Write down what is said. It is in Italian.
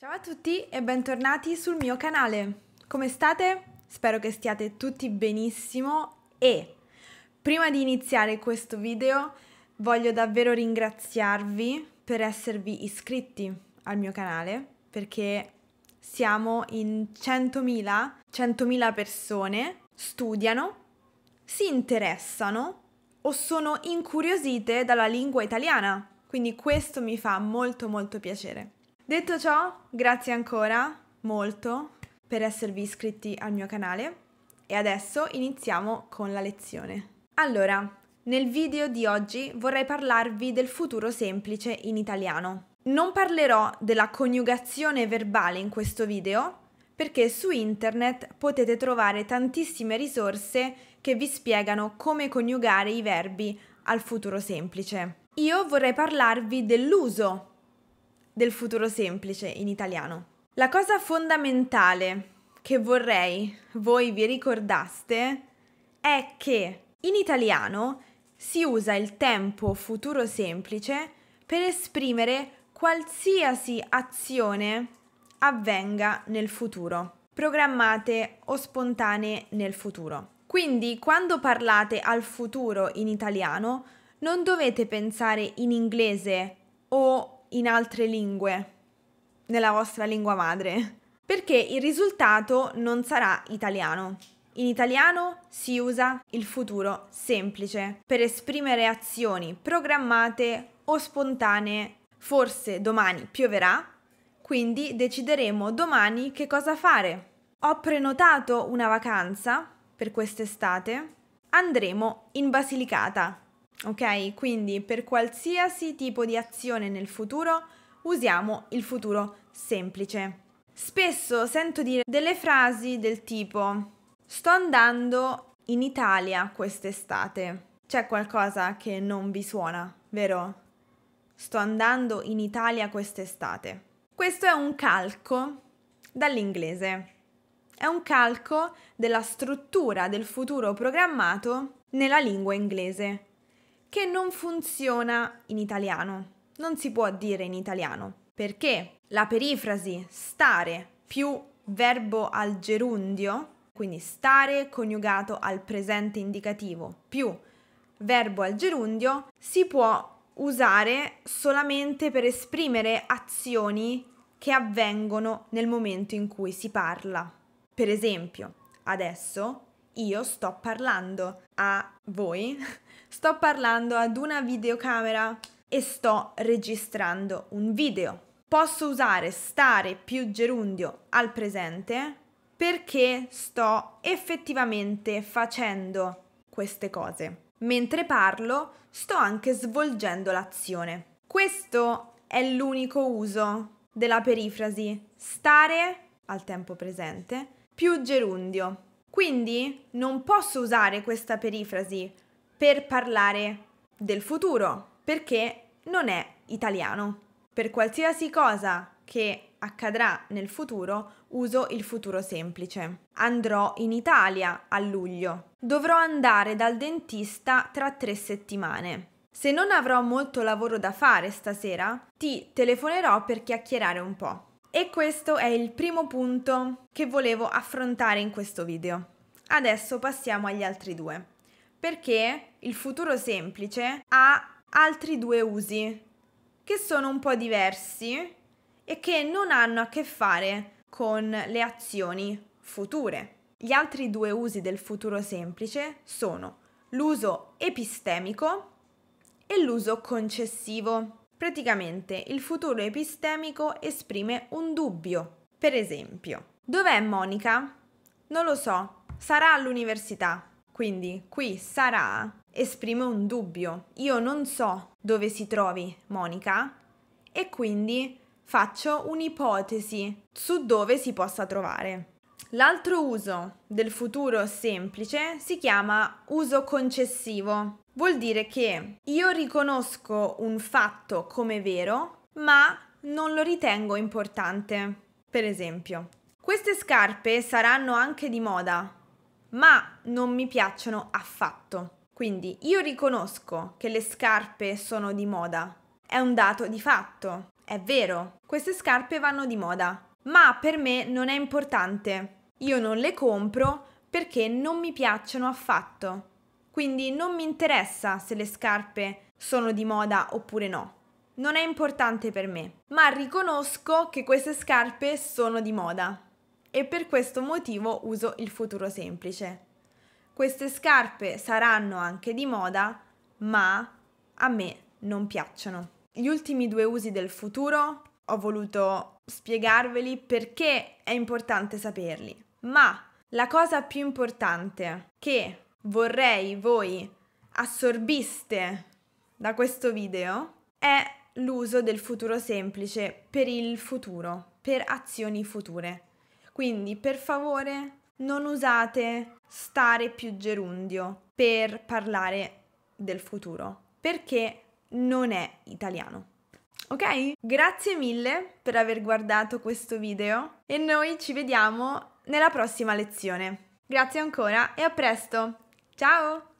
Ciao a tutti e bentornati sul mio canale. Come state? Spero che stiate tutti benissimo e prima di iniziare questo video voglio davvero ringraziarvi per esservi iscritti al mio canale perché siamo in 100.000, 100.000 persone studiano, si interessano o sono incuriosite dalla lingua italiana. Quindi questo mi fa molto molto piacere. Detto ciò, grazie ancora molto per esservi iscritti al mio canale e adesso iniziamo con la lezione. Allora, nel video di oggi vorrei parlarvi del futuro semplice in italiano. Non parlerò della coniugazione verbale in questo video perché su internet potete trovare tantissime risorse che vi spiegano come coniugare i verbi al futuro semplice. Io vorrei parlarvi dell'uso del futuro semplice in italiano. La cosa fondamentale che vorrei voi vi ricordaste è che in italiano si usa il tempo futuro semplice per esprimere qualsiasi azione avvenga nel futuro, programmate o spontanee nel futuro. Quindi quando parlate al futuro in italiano non dovete pensare in inglese o in altre lingue, nella vostra lingua madre, perché il risultato non sarà italiano. In italiano si usa il futuro semplice per esprimere azioni programmate o spontanee. Forse domani pioverà, quindi decideremo domani che cosa fare. Ho prenotato una vacanza per quest'estate. Andremo in Basilicata. Ok? Quindi per qualsiasi tipo di azione nel futuro usiamo il futuro semplice. Spesso sento dire delle frasi del tipo sto andando in Italia quest'estate. C'è qualcosa che non vi suona, vero? Sto andando in Italia quest'estate. Questo è un calco dall'inglese. È un calco della struttura del futuro programmato nella lingua inglese, che non funziona in italiano. Non si può dire in italiano perché la perifrasi stare più verbo al gerundio, quindi stare coniugato al presente indicativo più verbo al gerundio, si può usare solamente per esprimere azioni che avvengono nel momento in cui si parla. Per esempio, adesso io sto parlando a voi, sto parlando ad una videocamera e sto registrando un video. Posso usare stare più gerundio al presente perché sto effettivamente facendo queste cose. Mentre parlo sto anche svolgendo l'azione. Questo è l'unico uso della perifrasi stare al tempo presente più gerundio quindi non posso usare questa perifrasi per parlare del futuro, perché non è italiano. Per qualsiasi cosa che accadrà nel futuro, uso il futuro semplice. Andrò in Italia a luglio. Dovrò andare dal dentista tra tre settimane. Se non avrò molto lavoro da fare stasera, ti telefonerò per chiacchierare un po'. E questo è il primo punto che volevo affrontare in questo video. Adesso passiamo agli altri due, perché il futuro semplice ha altri due usi che sono un po' diversi e che non hanno a che fare con le azioni future. Gli altri due usi del futuro semplice sono l'uso epistemico e l'uso concessivo. Praticamente il futuro epistemico esprime un dubbio. Per esempio, dov'è Monica? Non lo so, sarà all'università. Quindi qui sarà esprime un dubbio. Io non so dove si trovi Monica e quindi faccio un'ipotesi su dove si possa trovare. L'altro uso del futuro semplice si chiama uso concessivo. Vuol dire che io riconosco un fatto come vero, ma non lo ritengo importante. Per esempio, queste scarpe saranno anche di moda, ma non mi piacciono affatto. Quindi io riconosco che le scarpe sono di moda. È un dato di fatto, è vero. Queste scarpe vanno di moda, ma per me non è importante. Io non le compro perché non mi piacciono affatto. Quindi non mi interessa se le scarpe sono di moda oppure no. Non è importante per me, ma riconosco che queste scarpe sono di moda e per questo motivo uso il futuro semplice. Queste scarpe saranno anche di moda, ma a me non piacciono. Gli ultimi due usi del futuro ho voluto spiegarveli perché è importante saperli. Ma la cosa più importante che vorrei voi assorbiste da questo video è l'uso del futuro semplice per il futuro, per azioni future. Quindi per favore non usate stare più gerundio per parlare del futuro, perché non è italiano. Ok? Grazie mille per aver guardato questo video e noi ci vediamo nella prossima lezione. Grazie ancora e a presto! Ciao!